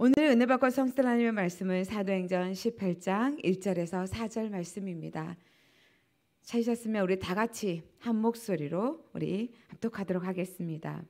오늘 은혜 받고 성스 하나님의 말씀은 사도행전 18장 1절에서 4절 말씀입니다. 찾으셨으면 우리 다 같이 한 목소리로 우리 합독하도록 하겠습니다.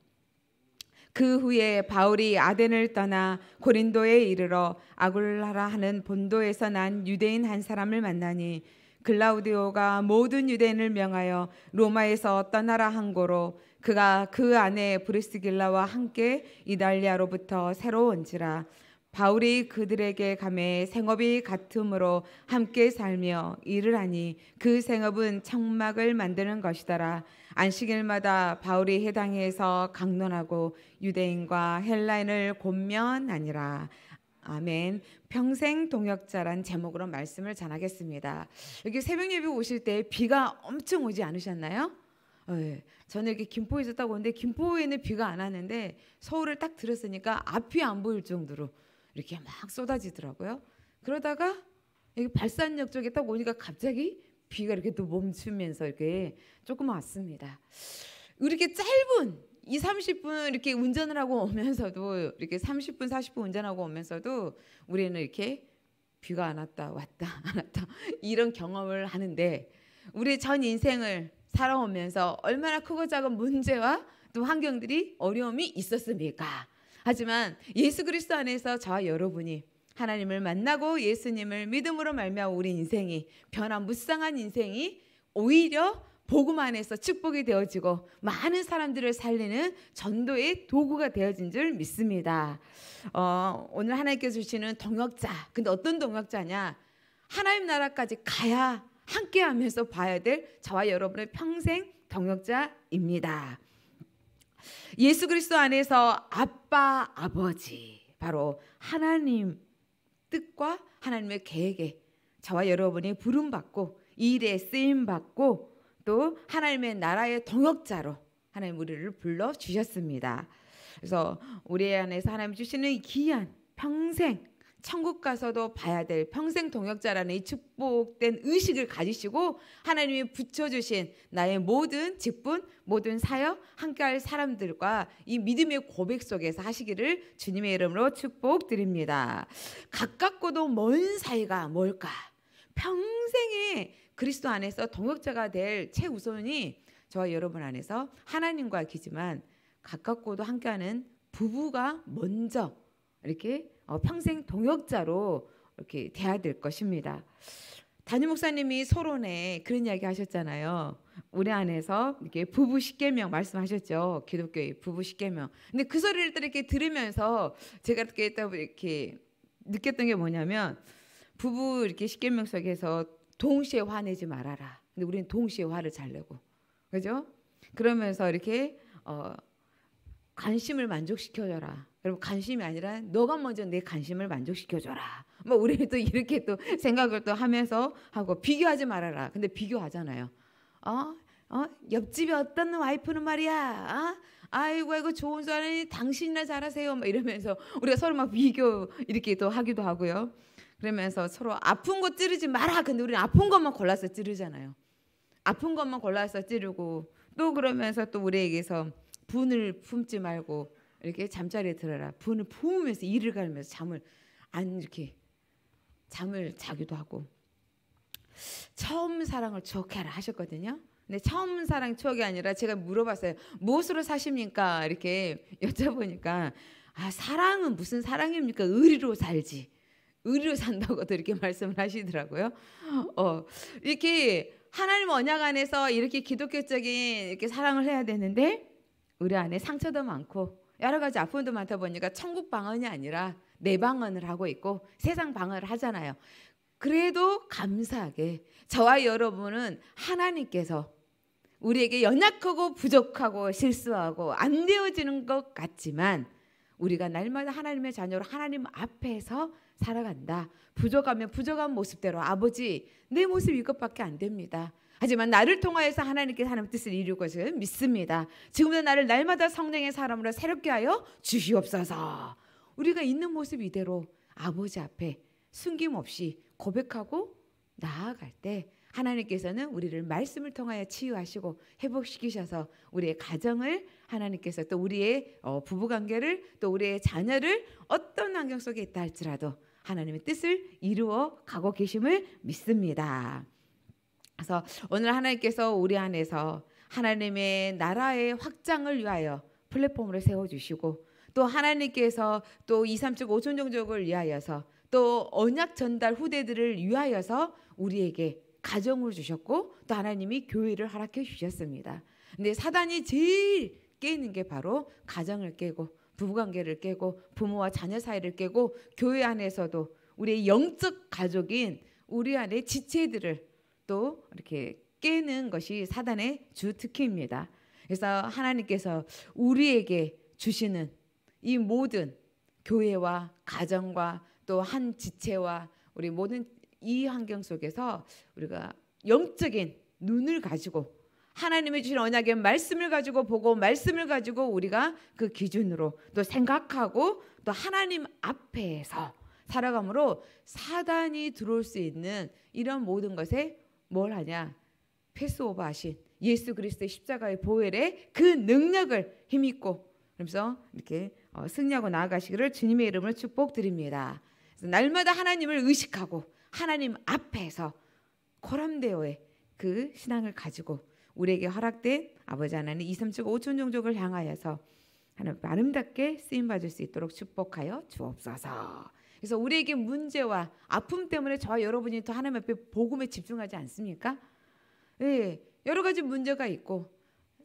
그 후에 바울이 아덴을 떠나 고린도에 이르러 아굴라라 하는 본도에서 난 유대인 한 사람을 만나니 글라우디오가 모든 유대인을 명하여 로마에서 떠나라 한 거로 그가 그 아내 브리스길라와 함께 이달리아로부터 새로온지라 바울이 그들에게 감해 생업이 같음으로 함께 살며 일을 하니 그 생업은 창막을 만드는 것이더라. 안식일마다 바울이 해당해서 강론하고 유대인과 헬라인을 곤면하니라. 아멘. 평생 동역자란 제목으로 말씀을 전하겠습니다. 여기 새벽 예배 오실 때 비가 엄청 오지 않으셨나요? 네. 저는 이렇게 김포에 있었다고 하는데 김포에는 비가 안왔는데 서울을 딱 들었으니까 앞이 안 보일 정도로 이렇게 막 쏟아지더라고요. 그러다가 여기 발산역 쪽에 딱 오니까 갑자기 비가 이렇게 또 멈추면서 이렇게 조금 왔습니다. 이렇게 짧은 이 30분 이렇게 운전을 하고 오면서도 이렇게 30분 40분 운전하고 오면서도 우리는 이렇게 비가 안 왔다 왔다 안 왔다 이런 경험을 하는데 우리 전 인생을 살아오면서 얼마나 크고 작은 문제와 또 환경들이 어려움이 있었습니까? 하지만 예수 그리스도 안에서 저와 여러분이 하나님을 만나고 예수님을 믿음으로 말미암아 우리 인생이 변화 무쌍한 인생이 오히려 복음 안에서 축복이 되어지고 많은 사람들을 살리는 전도의 도구가 되어진 줄 믿습니다. 어, 오늘 하나님께서 주시는 동역자. 근데 어떤 동역자냐? 하나님 나라까지 가야 함께하면서 봐야 될 저와 여러분의 평생 동역자입니다. 예수 그리스도 안에서 아빠 아버지 바로 하나님 뜻과 하나님의 계획에 저와 여러분이 부름 받고 일에 쓰임 받고 또 하나님의 나라의 동역자로 하나님 우리를 불러 주셨습니다. 그래서 우리 안에서 하나님 주시는 귀한 평생 천국 가서도 봐야 될 평생 동역자라는 이 축복된 의식을 가지시고 하나님이 붙여주신 나의 모든 직분, 모든 사역, 함께할 사람들과 이 믿음의 고백 속에서 하시기를 주님의 이름으로 축복드립니다. 가깝고도 먼 사이가 뭘까? 평생에 그리스도 안에서 동역자가 될 최우선이 저와 여러분 안에서 하나님과 기지만 가깝고도 함께하는 부부가 먼저 이렇게 어, 평생 동역자로 이렇게 돼야 될 것입니다. 단임 목사님이 서론에 그런 이야기 하셨잖아요. 우리 안에서 이렇게 부부 십계명 말씀하셨죠. 기독교의 부부 십계명. 근데 그 소리를 이렇게 들으면서 제가 이렇게 이렇게 느꼈던 게 뭐냐면 부부 이렇게 십계명 속에서 동시에 화내지 말아라. 근데 우리는 동시에 화를 잘 내고 그죠? 그러면서 이렇게 어, 관심을 만족시켜줘라. 여러분 관심이 아니라 너가 먼저 내 관심을 만족시켜줘라. 뭐 우리 또 이렇게 또 생각을 또 하면서 하고 비교하지 말아라. 근데 비교하잖아요. 어? 어? 옆집에 어떤 와이프는 말이야. 어? 아이고 아이고 좋은 사람이 당신이나 잘하세요. 막 이러면서 우리가 서로 막 비교 이렇게 또 하기도 하고요. 그러면서 서로 아픈 거 찌르지 마라. 근데 우리는 아픈 것만 골라서 찌르잖아요. 아픈 것만 골라서 찌르고 또 그러면서 또 우리에게서 분을 품지 말고 이렇게 잠자리에 들어라. 부는 부으면서 이를 갈면서 잠을 안 이렇게 잠을 자기도 하고 처음 사랑을 추억해라 하셨거든요. 근데 처음 사랑 추억이 아니라 제가 물어봤어요. 무엇으로 사십니까? 이렇게 여쭤보니까 아 사랑은 무슨 사랑입니까? 의리로 살지. 의리로 산다고도 이렇게 말씀을 하시더라고요. 어 이렇게 하나님 언약 안에서 이렇게 기독교적인 이렇게 사랑을 해야 되는데 우리 안에 상처도 많고 여러 가지 아픔도 많다 보니까 천국 방언이 아니라 내 방언을 하고 있고 세상 방언을 하잖아요. 그래도 감사하게 저와 여러분은 하나님께서 우리에게 연약하고 부족하고 실수하고 안 되어지는 것 같지만 우리가 날마다 하나님의 자녀로 하나님 앞에서 살아간다. 부족하면 부족한 모습대로 아버지 내 모습 이것밖에 안 됩니다. 하지만 나를 통하여서 하나님께서 하나님 뜻을 이룰 것을 믿습니다. 지금도 나를 날마다 성령의 사람으로 새롭게 하여 주시옵소서. 우리가 있는 모습 이대로 아버지 앞에 숨김없이 고백하고 나아갈 때 하나님께서는 우리를 말씀을 통하여 치유하시고 회복시키셔서 우리의 가정을 하나님께서 또 우리의 어, 부부관계를 또 우리의 자녀를 어떤 환경 속에 있다 할지라도 하나님의 뜻을 이루어 가고 계심을 믿습니다. 그래서 오늘 하나님께서 우리 안에서 하나님의 나라의 확장을 위하여 플랫폼을 세워주시고 또 하나님께서 또 2, 3, 7, 5천 종족을 위하여서 또 언약 전달 후대들을 위하여서 우리에게 가정을 주셨고 또 하나님이 교회를 허락해 주셨습니다. 근데 사단이 제일 깨는 게 바로 가정을 깨고 부부관계를 깨고 부모와 자녀 사이를 깨고 교회 안에서도 우리의 영적 가족인 우리 안에 지체들을 또 이렇게 깨는 것이 사단의 주 특기입니다. 그래서 하나님께서 우리에게 주시는 이 모든 교회와 가정과 또 한 지체와 우리 모든 이 환경 속에서 우리가 영적인 눈을 가지고 하나님의 주신 언약의 말씀을 가지고 보고 말씀을 가지고 우리가 그 기준으로 또 생각하고 또 하나님 앞에서 살아감으로 사단이 들어올 수 있는 이런 모든 것에 뭘 하냐? 패스오버 하신 예수 그리스도의 십자가의 보혈의 그 능력을 힘입고 그러면서 이렇게 어, 승리하고 나아가시기를 주님의 이름으로 축복드립니다. 날마다 하나님을 의식하고 하나님 앞에서 코람데오의 그 신앙을 가지고 우리에게 허락된 아버지 하나님 2, 3, 7, 5천 종족을 향하여서 하나님 아름답게 쓰임 받을 수 있도록 축복하여 주옵소서. 그래서 우리에게 문제와 아픔 때문에 저와 여러분이 또 하나님 앞에 복음에 집중하지 않습니까? 예, 여러 가지 문제가 있고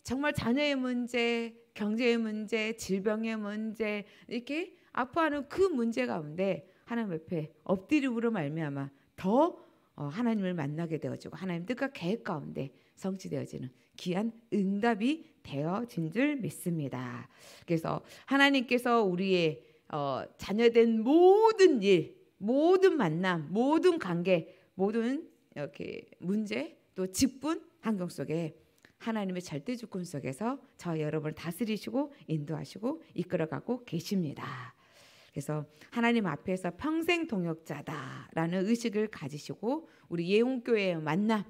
정말 자녀의 문제, 경제의 문제, 질병의 문제 이렇게 아파하는 그 문제 가운데 하나님 앞에 엎드림으로 말미암아 더 어, 하나님을 만나게 되어지고 하나님 뜻과 계획 가운데 성취되어지는 귀한 응답이 되어진 줄 믿습니다. 그래서 하나님께서 우리의 어, 자녀된 모든 일, 모든 만남, 모든 관계, 모든 이렇게 문제 또 직분 환경 속에 하나님의 절대 주권 속에서 저 여러분을 다스리시고 인도하시고 이끌어가고 계십니다. 그래서 하나님 앞에서 평생 동역자다라는 의식을 가지시고 우리 예홍교회의 만남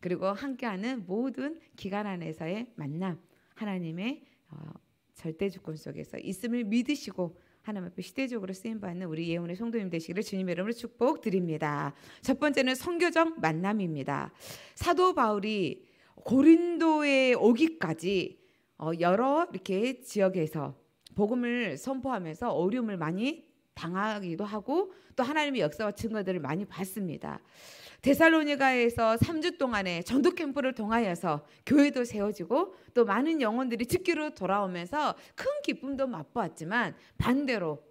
그리고 함께하는 모든 기간 안에서의 만남 하나님의 어, 절대 주권 속에서 있음을 믿으시고 하나님 앞에 시대적으로 쓰임 받는 우리 예언의 성도님 되시기를 주님의 이름으로 축복드립니다. 첫 번째는 성교적 만남입니다. 사도 바울이 고린도에 오기까지 어, 여러 이렇게 지역에서 복음을 선포하면서 어려움을 많이 당하기도 하고 또 하나님의 역사와 증거들을 많이 봤습니다. 데살로니가에서 3주 동안의 전도 캠프를 통하여서 교회도 세워지고 또 많은 영혼들이 듣기로 돌아오면서 큰 기쁨도 맛보았지만 반대로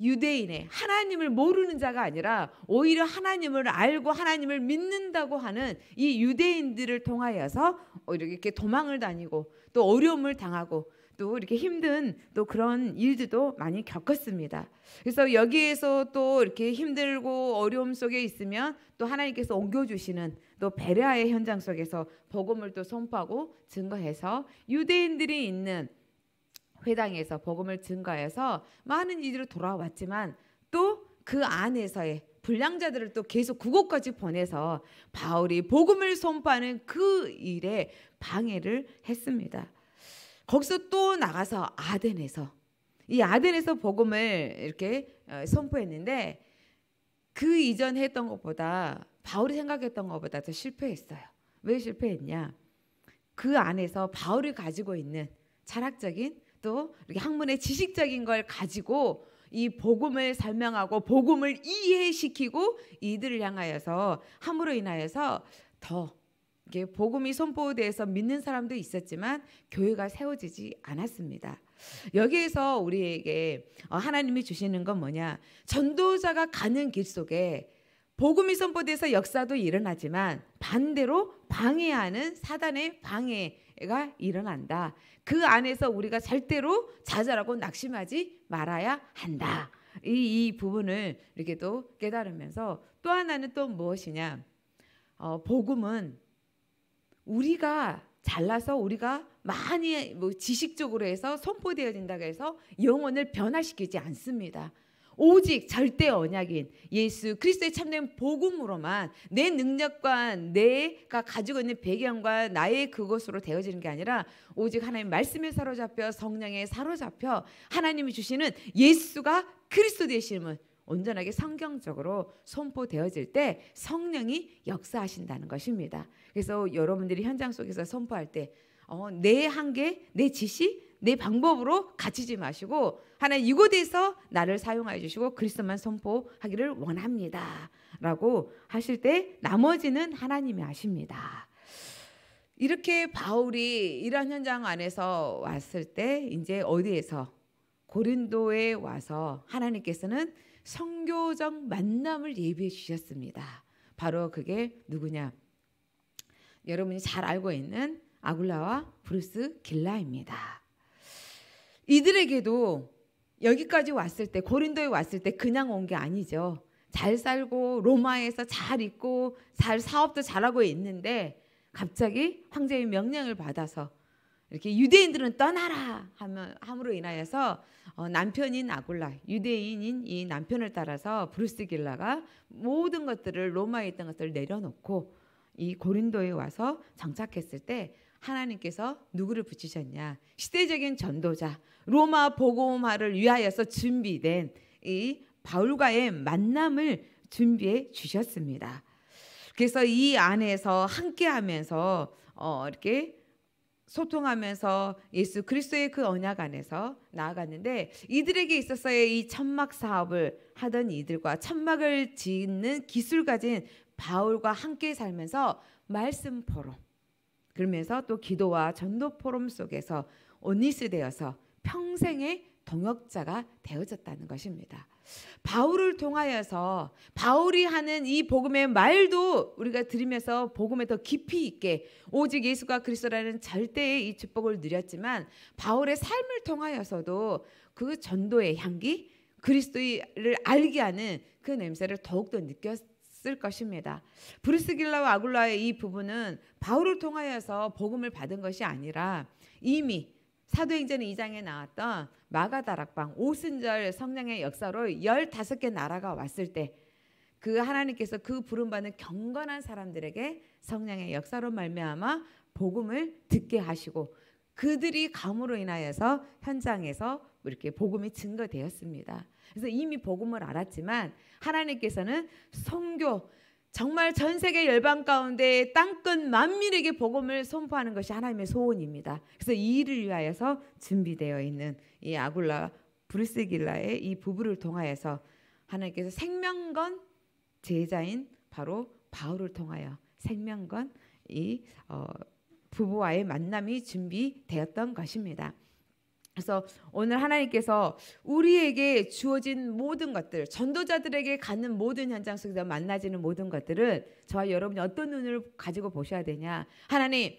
유대인의 하나님을 모르는 자가 아니라 오히려 하나님을 알고 하나님을 믿는다고 하는 이 유대인들을 통하여서 이렇게 도망을 다니고 또 어려움을 당하고 또 이렇게 힘든 또 그런 일들도 많이 겪었습니다. 그래서 여기에서 또 이렇게 힘들고 어려움 속에 있으면 또 하나님께서 옮겨주시는 또 베레아의 현장 속에서 복음을 또 선포하고 증거해서 유대인들이 있는 회당에서 복음을 증거해서 많은 이들로 돌아왔지만 또 그 안에서의 불량자들을 또 계속 구곳까지 보내서 바울이 복음을 선포하는 그 일에 방해를 했습니다. 거기서 또 나가서 아덴에서 이 아덴에서 복음을 이렇게 어, 선포했는데 그 이전 했던 것보다 바울이 생각했던 것보다 더 실패했어요. 왜 실패했냐? 그 안에서 바울이 가지고 있는 철학적인 또 이렇게 학문의 지식적인 걸 가지고 이 복음을 설명하고 복음을 이해시키고 이들을 향하여서 함으로 인하여서 더 이게 복음이 선포돼서 믿는 사람도 있었지만 교회가 세워지지 않았습니다. 여기에서 우리에게 어, 하나님이 주시는 건 뭐냐? 전도자가 가는 길 속에 복음이 선포돼서 역사도 일어나지만 반대로 방해하는 사단의 방해가 일어난다. 그 안에서 우리가 절대로 좌절하고 낙심하지 말아야 한다. 이, 이 부분을 이렇게 또 깨달으면서 또 하나는 또 무엇이냐? 어, 복음은 우리가 잘라서 우리가 많이 뭐 지식적으로 해서 선포되어진다고 해서 영혼을 변화시키지 않습니다. 오직 절대 언약인 예수 그리스도의 참된 복음으로만 내 능력과 내가 가지고 있는 배경과 나의 그것으로 되어지는 게 아니라 오직 하나님 말씀에 사로잡혀 성령에 사로잡혀 하나님이 주시는 예수가 그리스도 되심을 온전하게 성경적으로 선포되어질 때 성령이 역사하신다는 것입니다. 그래서 여러분들이 현장 속에서 선포할 때 어, 한계, 내 지시, 내 방법으로 갇히지 마시고 하나님 이곳에서 나를 사용하여 주시고 그리스도만 선포하기를 원합니다. 라고 하실 때 나머지는 하나님이 아십니다. 이렇게 바울이 이런 현장 안에서 왔을 때 이제 어디에서 고린도에 와서 하나님께서는 성교적 만남을 예비해 주셨습니다. 바로 그게 누구냐? 여러분이 잘 알고 있는 아굴라와 브루스 길라입니다. 이들에게도 여기까지 왔을 때 고린도에 왔을 때 그냥 온 게 아니죠. 잘 살고 로마에서 잘 있고 잘 사업도 잘하고 있는데 갑자기 황제의 명령을 받아서 이렇게 유대인들은 떠나라 함으로 인하여서 어, 남편인 아굴라 유대인인 이 남편을 따라서 브루스 길라가 모든 것들을 로마에 있던 것들을 내려놓고 이 고린도에 와서 정착했을 때 하나님께서 누구를 붙이셨냐 시대적인 전도자 로마 복음화를 위하여서 준비된 이 바울과의 만남을 준비해 주셨습니다. 그래서 이 안에서 함께하면서 어, 이렇게 소통하면서 예수 그리스도의 그 언약 안에서 나아갔는데 이들에게 있어서의 이 천막 사업을 하던 이들과 천막을 짓는 기술 가진 바울과 함께 살면서 말씀 포럼 그러면서 또 기도와 전도 포럼 속에서 오니스 되어서 평생의 동역자가 되어졌다는 것입니다. 바울을 통하여서 바울이 하는 이 복음의 말도 우리가 들으면서 복음에 더 깊이 있게 오직 예수가 그리스도라는 절대의 이 축복을 누렸지만 바울의 삶을 통하여서도 그 전도의 향기 그리스도를 알게 하는 그 냄새를 더욱더 느꼈을 것입니다. 브루스길라와 아굴라의 이 부분은 바울을 통하여서 복음을 받은 것이 아니라 이미 사도행전 2장에 나왔던 마가다락방 오순절 성령의 역사로 15개 나라가 왔을 때그 하나님께서 그 부름받는 경건한 사람들에게 성령의 역사로 말미암아 복음을 듣게 하시고 그들이 감으로 인하여서 현장에서 뭐 이렇게 복음이 증거되었습니다. 그래서 이미 복음을 알았지만 하나님께서는 성교 정말 전 세계 열방 가운데 땅끝 만민에게 복음을 선포하는 것이 하나님의 소원입니다. 그래서 이 일을 위하여서 준비되어 있는 이 아굴라 브루스길라의 이 부부를 통하여서 하나님께서 생명건 제자인 바로 바울을 통하여 생명건 이 어, 부부와의 만남이 준비되었던 것입니다. 그래서 오늘 하나님께서 우리에게 주어진 모든 것들, 전도자들에게 갖는 모든 현장 속에서 만나지는 모든 것들은 저와 여러분이 어떤 눈을 가지고 보셔야 되냐. 하나님,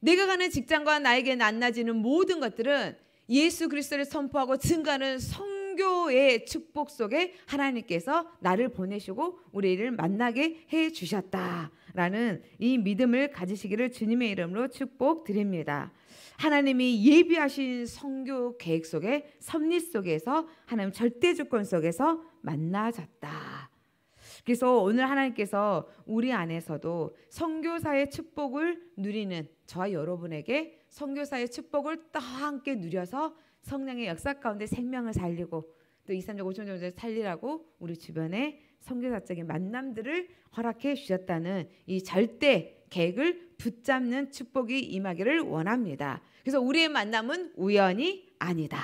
내가 가는 직장과 나에게 만나지는 모든 것들은 예수 그리스도를 선포하고 증가하는 성교의 축복 속에 하나님께서 나를 보내시고 우리를 만나게 해 주셨다라는 이 믿음을 가지시기를 주님의 이름으로 축복드립니다. 하나님이 예비하신 성교 계획 속에 섭리 속에서 하나님 절대 조건 속에서 만나졌다. 그래서 오늘 하나님께서 우리 안에서도 성교사의 축복을 누리는 저와 여러분에게 성교사의 축복을 다 함께 누려서 성령의 역사 가운데 생명을 살리고 또 236, 5천종자를 살리라고 우리 주변에 성교사적인 만남들을 허락해 주셨다는 이 절대 계획을 붙잡는 축복이 임하기를 원합니다. 그래서 우리의 만남은 우연이 아니다.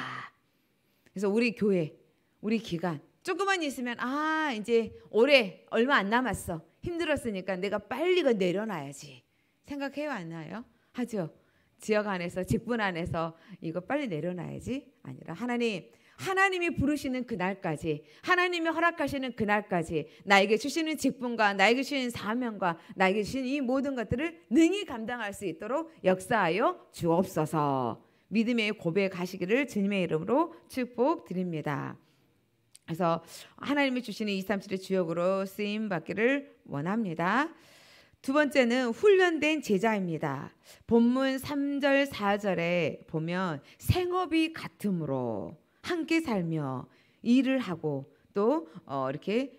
그래서 우리 교회, 우리 기간 조금만 있으면 아 이제 올해 얼마 안 남았어 힘들었으니까 내가 빨리 그 내려놔야지 생각해요 안 나요? 하죠. 지역 안에서 직분 안에서 이거 빨리 내려놔야지 아니라 하나님 하나님이 부르시는 그날까지, 하나님이 허락하시는 그날까지 나에게 주시는 직분과 나에게 주시는 사명과 나에게 주신 이 모든 것들을 능히 감당할 수 있도록 역사하여 주옵소서. 믿음의 고백하시기를 주님의 이름으로 축복드립니다. 그래서 하나님이 주시는 237의 주역으로 쓰임 받기를 원합니다. 두 번째는 훈련된 제자입니다. 본문 3절 4절에 보면 생업이 같으므로 함께 살며 일을 하고 또 어, 이렇게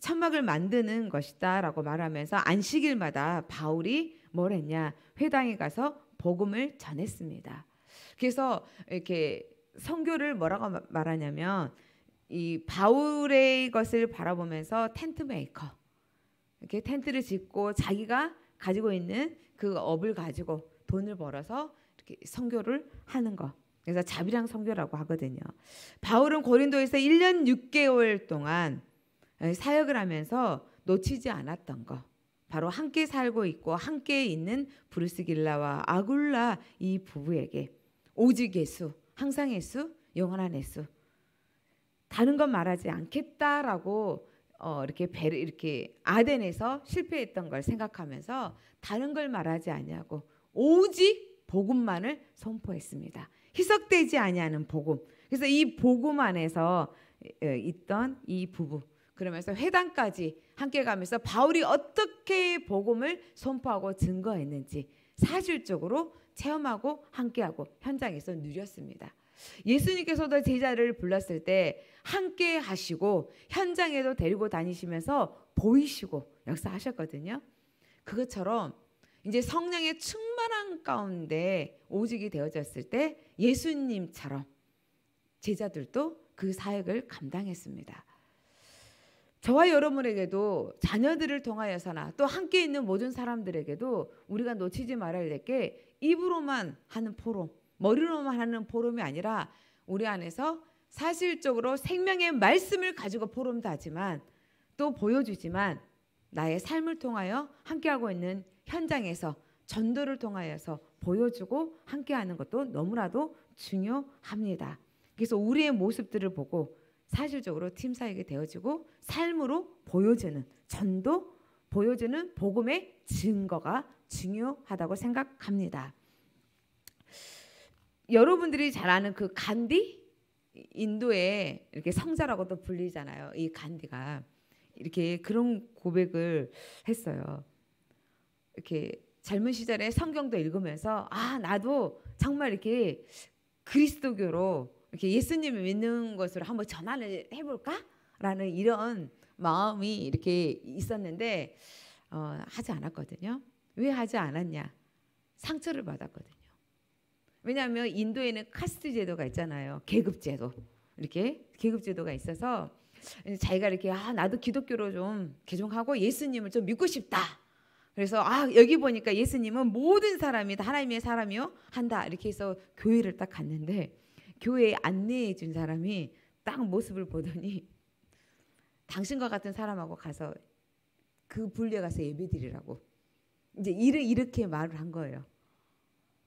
천막을 만드는 것이다라고 말하면서 안식일마다 바울이 뭘 했냐 회당에 가서 복음을 전했습니다. 그래서 이렇게 성교를 뭐라고 말하냐면 이 바울의 것을 바라보면서 텐트 메이커 이렇게 텐트를 짓고 자기가 가지고 있는 그 업을 가지고 돈을 벌어서 이렇게 성교를 하는 것 그래서 자비랑 성교라고 하거든요. 바울은 고린도에서 1년 6개월 동안 사역을 하면서 놓치지 않았던 거. 바로 함께 살고 있고 함께 있는 브루스길라와 아굴라 이 부부에게 오직 예수, 항상 예수, 영원한 예수. 다른 건 말하지 않겠다라고 어, 이렇게 배를 이렇게 아덴에서 실패했던 걸 생각하면서 다른 걸 말하지 아니고 오직 복음만을 선포했습니다. 희석되지 아니하는 복음. 그래서 이 복음 안에서 있던 이 부부 그러면서 회당까지 함께 가면서 바울이 어떻게 복음을 선포하고 증거했는지 사실적으로 체험하고 함께하고 현장에서 누렸습니다. 예수님께서도 제자를 불렀을 때 함께 하시고 현장에도 데리고 다니시면서 보이시고 역사하셨거든요. 그것처럼 이제 성령의 충 사랑 가운데 오직이 되어졌을 때 예수님처럼 제자들도 그 사역을 감당했습니다. 저와 여러분에게도 자녀들을 통하여서나 또 함께 있는 모든 사람들에게도 우리가 놓치지 말아야 될게 입으로만 하는 포럼, 머리로만 하는 포럼이 아니라 우리 안에서 사실적으로 생명의 말씀을 가지고 포럼도 하지만 또 보여주지만 나의 삶을 통하여 함께하고 있는 현장에서 전도를 통하여서 보여주고 함께하는 것도 너무나도 중요합니다. 그래서 우리의 모습들을 보고 사실적으로 팀 사역이 되어지고 삶으로 보여주는 전도 보여주는 복음의 증거가 중요하다고 생각합니다. 여러분들이 잘 아는 그 간디 인도의 이렇게 성자라고도 불리잖아요. 이 간디가 이렇게 그런 고백을 했어요. 이렇게 젊은 시절에 성경도 읽으면서 아 나도 정말 이렇게 그리스도교로 이렇게 예수님을 믿는 것으로 한번 전환을 해볼까라는 이런 마음이 이렇게 있었는데 어, 하지 않았거든요. 왜 하지 않았냐? 상처를 받았거든요. 왜냐하면 인도에는 카스트 제도가 있잖아요. 계급 제도 이렇게 계급 제도가 있어서 자기가 이렇게 아 나도 기독교로 좀 개종하고 예수님을 좀 믿고 싶다. 그래서 아 여기 보니까 예수님은 모든 사람이 다 하나님의 사람이요 한다 이렇게 해서 교회를 딱 갔는데 교회에 안내해 준 사람이 딱 모습을 보더니 당신과 같은 사람하고 가서 그 불려 가서 예배드리라고 이제 이를 이렇게 말을 한 거예요.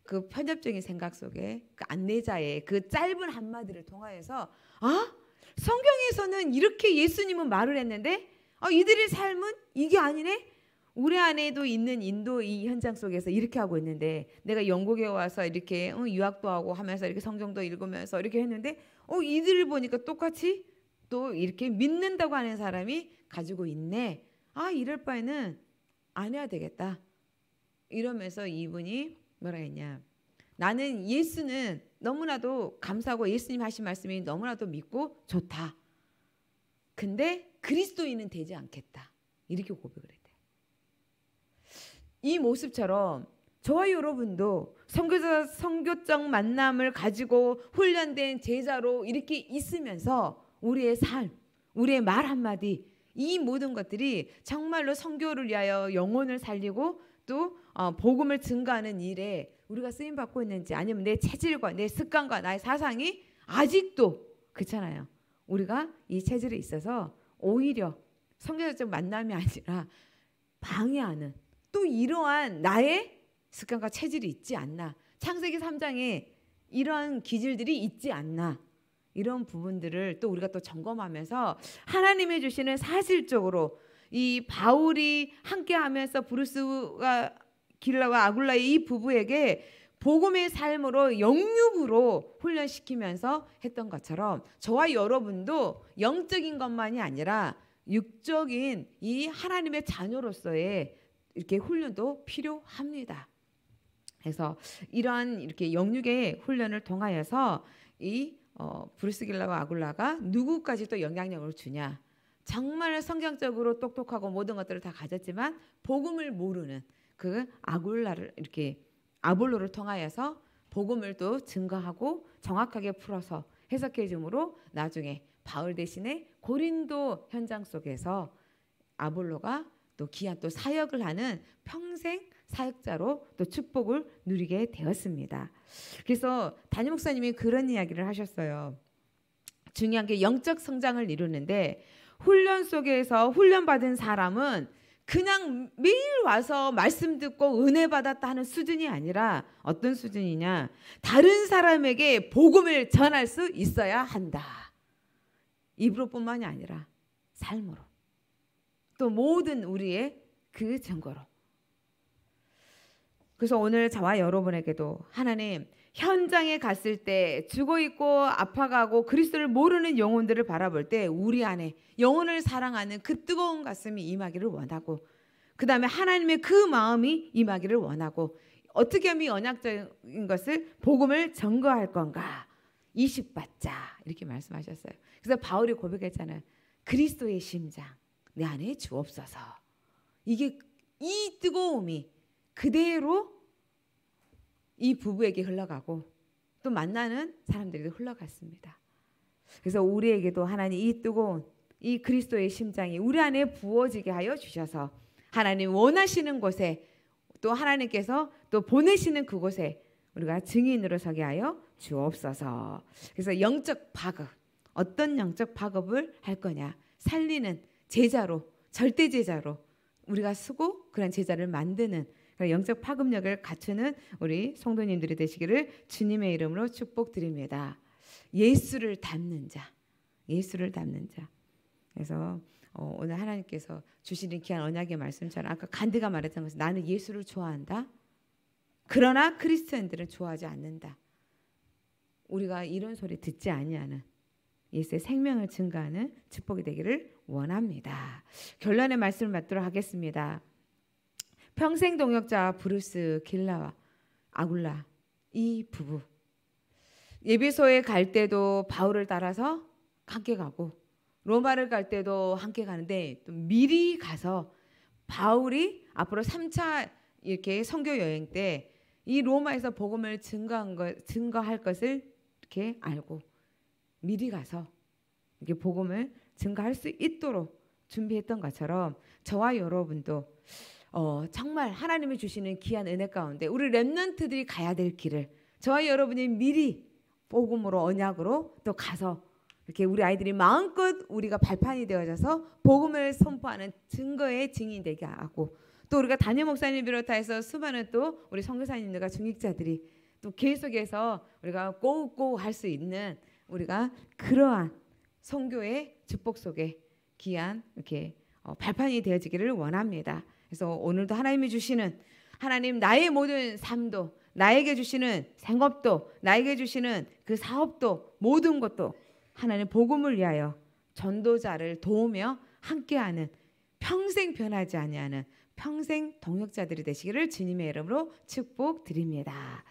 그 편협적인 생각 속에 그 안내자의 그 짧은 한마디를 통하여서 아 성경에서는 이렇게 예수님은 말을 했는데 아, 이들의 삶은 이게 아니네 우리 안에도 있는 인도 이 현장 속에서 이렇게 하고 있는데 내가 영국에 와서 이렇게 어, 유학도 하고 하면서 이렇게 성경도 읽으면서 이렇게 했는데 어 이들을 보니까 똑같이 또 이렇게 믿는다고 하는 사람이 가지고 있네. 아 이럴 바에는 안 해야 되겠다. 이러면서 이분이 뭐라 했냐. 나는 예수는 너무나도 감사하고 예수님 하신 말씀이 너무나도 믿고 좋다. 근데 그리스도인은 되지 않겠다. 이렇게 고백을 이 모습처럼 저와 여러분도 성교자 선교적 만남을 가지고 훈련된 제자로 이렇게 있으면서 우리의 삶, 우리의 말 한마디 이 모든 것들이 정말로 성교를 위하여 영혼을 살리고 또 어, 복음을 증가하는 일에 우리가 쓰임 받고 있는지 아니면 내 체질과 내 습관과 나의 사상이 아직도 그렇잖아요. 우리가 이 체질에 있어서 오히려 성교적 만남이 아니라 방해하는 또 이러한 나의 습관과 체질이 있지 않나. 창세기 3장에 이러한 기질들이 있지 않나. 이런 부분들을 또 우리가 또 점검하면서 하나님의 주시는 사실적으로 이 바울이 함께 하면서 브루스가 길라와 아굴라의 이 부부에게 복음의 삶으로 영육으로 훈련시키면서 했던 것처럼 저와 여러분도 영적인 것만이 아니라 육적인 이 하나님의 자녀로서의 이렇게 훈련도 필요합니다. 그래서 이러한 이렇게 영육의 훈련을 통하여서 이 어, 브루스길라와 아굴라가 누구까지도 영향력을 주냐. 정말 성경적으로 똑똑하고 모든 것들을 다 가졌지만 복음을 모르는 그 아굴라를 이렇게 아볼로를 통하여서 복음을 또 증가하고 정확하게 풀어서 해석해 줌으로 나중에 바울 대신에 고린도 현장 속에서 아볼로가 또 귀한 또 사역을 하는 평생 사역자로 또 축복을 누리게 되었습니다. 그래서 담임 목사님이 그런 이야기를 하셨어요. 중요한 게 영적 성장을 이루는데 훈련 속에서 훈련받은 사람은 그냥 매일 와서 말씀 듣고 은혜 받았다 하는 수준이 아니라 어떤 수준이냐. 다른 사람에게 복음을 전할 수 있어야 한다. 입으로뿐만이 아니라 삶으로. 또 모든 우리의 그 증거로. 그래서 오늘 저와 여러분에게도 하나님 현장에 갔을 때 죽어 있고 아파가고 그리스도를 모르는 영혼들을 바라볼 때 우리 안에 영혼을 사랑하는 그 뜨거운 가슴이 임하기를 원하고 그 다음에 하나님의 그 마음이 임하기를 원하고 어떻게 하면 이 언약적인 것을 복음을 증거할 건가 이식받자 이렇게 말씀하셨어요. 그래서 바울이 고백했잖아요. 그리스도의 심장 내 안에 주옵소서. 이게 이 뜨거움이 그대로 이 부부에게 흘러가고 또 만나는 사람들에게 흘러갔습니다. 그래서 우리에게도 하나님 이 뜨거운 이 그리스도의 심장이 우리 안에 부어지게 하여 주셔서 하나님 원하시는 곳에 또 하나님께서 또 보내시는 그곳에 우리가 증인으로 서게 하여 주옵소서. 그래서 영적 파급 어떤 영적 파급을 할 거냐 살리는 제자로 절대 제자로 우리가 쓰고 그런 제자를 만드는 그런 영적 파급력을 갖추는 우리 성도님들이 되시기를 주님의 이름으로 축복드립니다. 예수를 닮는 자, 예수를 닮는 자. 그래서 어, 오늘 하나님께서 주시는 귀한 언약의 말씀처럼 아까 간드가 말했던 것은 나는 예수를 좋아한다. 그러나 크리스천들은 좋아하지 않는다. 우리가 이런 소리 듣지 아니하는 예수의 생명을 증가하는 축복이 되기를 원합니다. 결론의 말씀을 맡도록 하겠습니다. 평생 동역자 브루스 길라와 아굴라 이 부부 예비소에 갈 때도 바울을 따라서 함께 가고 로마를 갈 때도 함께 가는데 미리 가서 바울이 앞으로 3차 이렇게 선교 여행 때 이 로마에서 복음을 증거한 것, 증거할 것을 이렇게 알고 미리 가서 이렇게 복음을 증가할 수 있도록 준비했던 것처럼 저와 여러분도 어, 정말 하나님이 주시는 귀한 은혜 가운데 우리 랩런트들이 가야 될 길을 저와 여러분이 미리 복음으로 언약으로 또 가서 이렇게 우리 아이들이 마음껏 우리가 발판이 되어져서 복음을 선포하는 증거의 증인 되게 하고 또 우리가 단임 목사님 비롯해서 수많은 또 우리 선교사님들과 중직자들이 또 계속해서 우리가 꼬우꼬우 할수 있는 우리가 그러한 성교의 축복 속에 귀한 이렇게 어, 발판이 되어지기를 원합니다. 그래서 오늘도 하나님이 주시는 하나님 나의 모든 삶도 나에게 주시는 생업도 나에게 주시는 그 사업도 모든 것도 하나님 복음을 위하여 전도자를 도우며 함께하는 평생 변하지 아니하는 평생 동역자들이 되시기를 주님의 이름으로 축복드립니다.